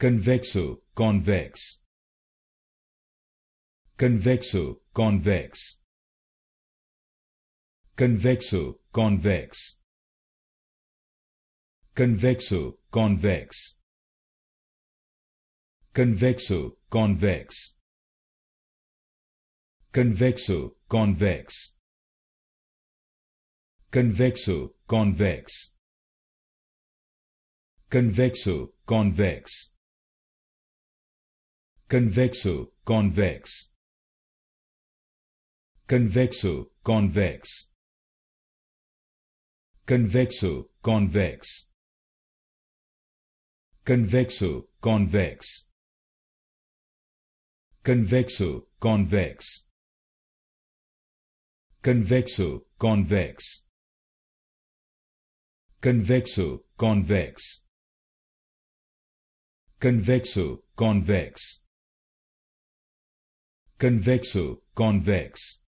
convexo, convex, convexo, convex, convexo, convex, convexo, convex, convexo, convex, convexo, convex, convexo, convex, convexo, convex convexo, convex, convexo, convex, convexo, convex, convexo, convex, convexo, convex, convexo, convex, convexo, convex, convexo, convex convexo, convex.